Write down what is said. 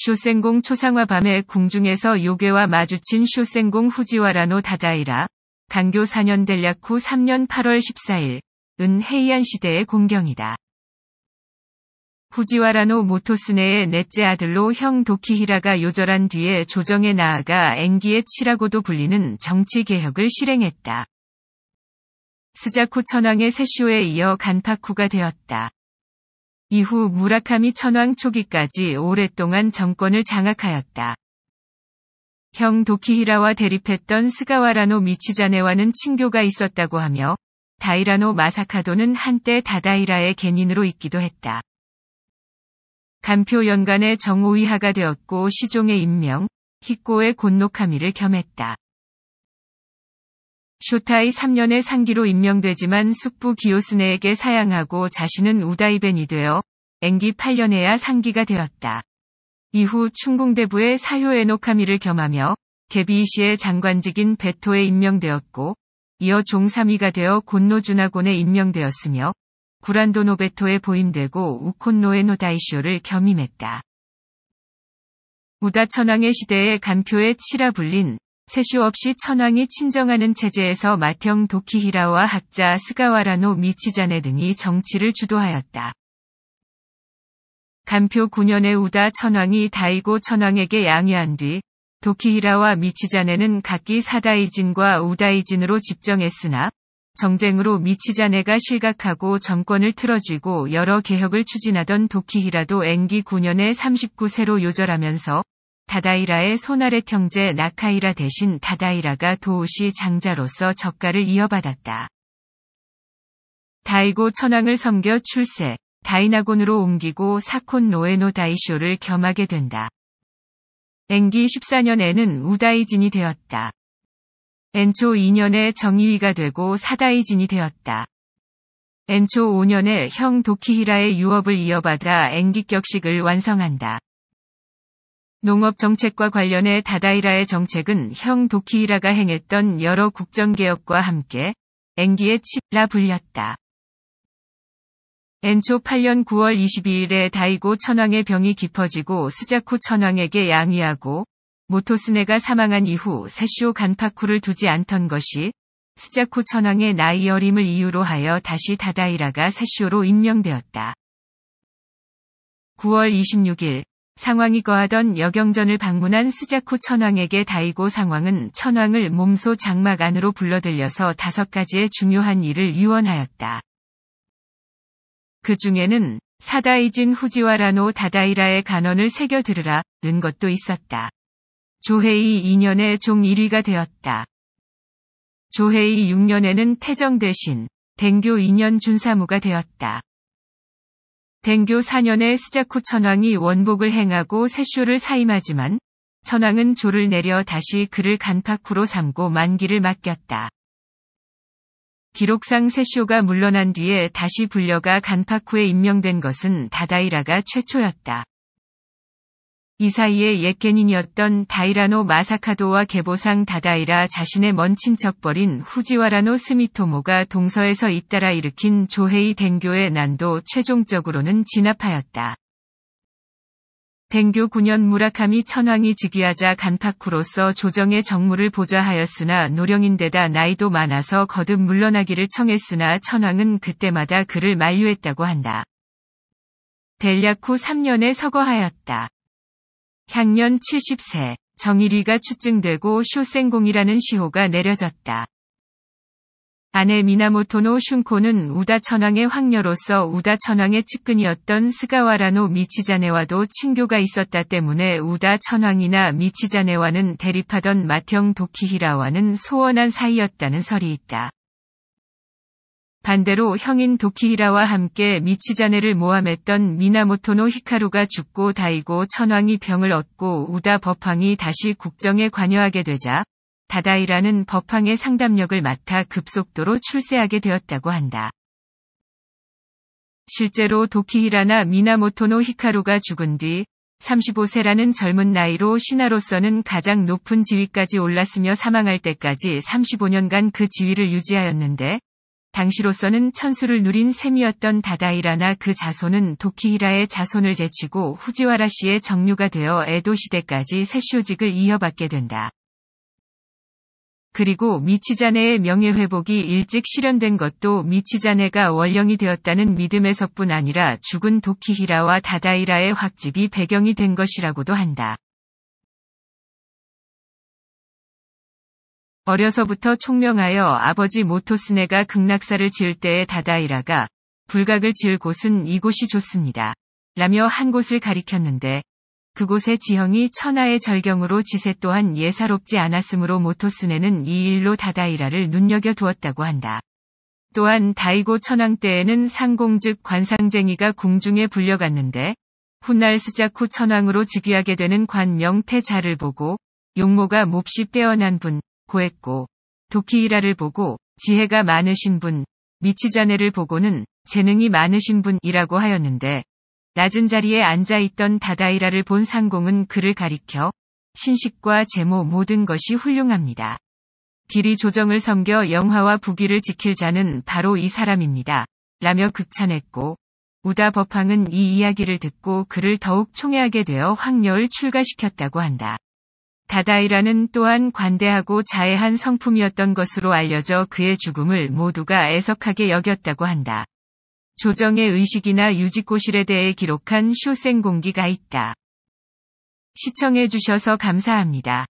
쇼생공 초상화 밤에 궁중에서 요괴와 마주친 쇼생공 후지와라노 다다이라 강교 4년 전략 후 3년 8월 14일 은 헤이안 시대의 공경이다. 후지와라노 모토스네의 넷째 아들로 형 도키히라가 요절한 뒤에 조정에 나아가 앵기의 치라고도 불리는 정치개혁을 실행했다. 스자쿠 천황의 세쇼에 이어 간파쿠가 되었다. 이후 무라카미 천황 초기까지 오랫동안 정권을 장악하였다. 형 도키히라와 대립했던 스가와라노 미치자네와는 친교가 있었다고 하며 다이라노 마사카도는 한때 다다이라의 개인으로 있기도 했다. 간표 연간의 정오이하가 되었고 시종의 임명, 히코의 곤노카미를 겸했다. 쇼타이 3년의 상기로 임명되지만 숙부 기요스네에게 사양하고 자신은 우다이벤이 되어 앵기 8년에야 상기가 되었다. 이후 충궁대부의 사효 에노카미를 겸하며 개비이시의 장관직인 베토에 임명되었고 이어 종삼위가 되어 곤노주나곤에 임명되었으며 구란도노 베토에 보임되고 우콘노에 노다이쇼를 겸임했다. 우다 천왕의 시대에 간표의 치라 불린 세슈 없이 천황이 친정하는 체제에서 마형 도키히라와 학자 스가와라노 미치자네 등이 정치를 주도하였다. 간표 9년에 우다 천황이 다이고 천황에게 양해한 뒤 도키히라와 미치자네는 각기 사다이진과 우다이진으로 집정했으나 정쟁으로 미치자네가 실각하고 정권을 틀어지고 여러 개혁을 추진하던 도키히라도 엔기 9년에 39세로 요절하면서 다다이라의 소나렛 형제 나카이라 대신 다다이라가 도우시 장자로서 적가를 이어받았다. 다이고 천황을 섬겨 출세, 다이나곤으로 옮기고 사콘 노에노 다이쇼를 겸하게 된다. 앵기 14년에는 우다이진이 되었다. 엔초 2년에 정의위가 되고 사다이진이 되었다. 엔초 5년에 형 도키히라의 유업을 이어받아 앵기격식을 완성한다. 농업 정책과 관련해 다다이라의 정책은 형 도키이라가 행했던 여러 국정개혁과 함께 앵기의 치라 불렸다. 엔초 8년 9월 22일에 다이고 천황의 병이 깊어지고 스자쿠 천황에게 양의하고 모토스네가 사망한 이후 세쇼 간파쿠를 두지 않던 것이 스자쿠 천황의 나이 어림을 이유로 하여 다시 다다이라가 세쇼로 임명되었다. 9월 26일 상황이 거하던 여경전을 방문한 스자쿠 천왕에게 다이고 상황은 천왕을 몸소 장막 안으로 불러들여서 다섯 가지의 중요한 일을 유언하였다. 그 중에는 사다이진 후지와라노 다다이라의 간언을 새겨 들으라 는 것도 있었다. 조헤이 2년에 종 1위가 되었다. 조헤이 6년에는 태정 대신 댕교 2년 준사무가 되었다. 댕교 4년에 스자쿠 천왕이 원복을 행하고 세쇼를 사임하지만 천왕은 조를 내려 다시 그를 간파쿠로 삼고 만기를 맡겼다. 기록상 세쇼가 물러난 뒤에 다시 불려가 간파쿠에 임명된 것은 다다이라가 최초였다. 이 사이에 옛 개인이었던 다이라노 마사카도와 개보상 다다이라 자신의 먼 친척벌인 후지와라노 스미토모가 동서에서 잇따라 일으킨 조헤이 댕교의 난도 최종적으로는 진압하였다. 댕교 9년 무라카미 천왕이 즉위하자 간파쿠로서 조정의 정무를 보좌하였으나 노령인데다 나이도 많아서 거듭 물러나기를 청했으나 천왕은 그때마다 그를 만류했다고 한다. 델략 후 3년에 서거하였다. 향년 70세 정일이가 추증되고 쇼생공이라는 시호가 내려졌다. 아내 미나모토노 슌코는 우다천왕의 황녀로서 우다천왕의 측근이었던 스가와라노 미치자네와도 친교가 있었다 때문에 우다천왕이나 미치자네와는 대립하던 마형 도키히라와는 소원한 사이였다는 설이 있다. 반대로 형인 도키히라와 함께 미치자네를 모함했던 미나모토노 히카루가 죽고 다이고 천황이 병을 얻고 우다 법황이 다시 국정에 관여하게 되자 다다이라는 법황의 상담력을 맡아 급속도로 출세하게 되었다고 한다. 실제로 도키히라나 미나모토노 히카루가 죽은 뒤 35세라는 젊은 나이로 신하로서는 가장 높은 지위까지 올랐으며 사망할 때까지 35년간 그 지위를 유지하였는데 당시로서는 천수를 누린 셈이었던 다다이라나 그 자손은 도키히라의 자손을 제치고 후지와라 씨의 정류가 되어 에도 시대까지 세쇼직을 이어받게 된다. 그리고 미치자네의 명예회복이 일찍 실현된 것도 미치자네가 원령이 되었다는 믿음에서뿐 아니라 죽은 도키히라와 다다이라의 확집이 배경이 된 것이라고도 한다. 어려서부터 총명하여 아버지 모토스네가 극락사를 지을 때에 다다이라가 불각을 지을 곳은 이곳이 좋습니다. 라며 한 곳을 가리켰는데 그곳의 지형이 천하의 절경으로 지세 또한 예사롭지 않았으므로 모토스네는 이 일로 다다이라를 눈여겨 두었다고 한다. 또한 다이고 천왕 때에는 상공 즉 관상쟁이가 궁중에 불려갔는데 훗날 스자쿠 천왕으로 즉위하게 되는 관명태자를 보고 용모가 몹시 빼어난 분 고했고 도키이라를 보고 지혜가 많으신 분, 미치자네를 보고는 재능이 많으신 분이라고 하였는데 낮은 자리에 앉아 있던 다다이라를 본 상공은 그를 가리켜 신식과 재모 모든 것이 훌륭합니다. 길이 조정을 섬겨 영화와 부귀를 지킬 자는 바로 이 사람입니다. 라며 극찬했고 우다 법황은 이 이야기를 듣고 그를 더욱 총애하게 되어 황녀를 출가시켰다고 한다. 다다이라는 또한 관대하고 자해한 성품이었던 것으로 알려져 그의 죽음을 모두가 애석하게 여겼다고 한다. 조정의 의식이나 유지고실에 대해 기록한 쇼생공기가 있다. 시청해주셔서 감사합니다.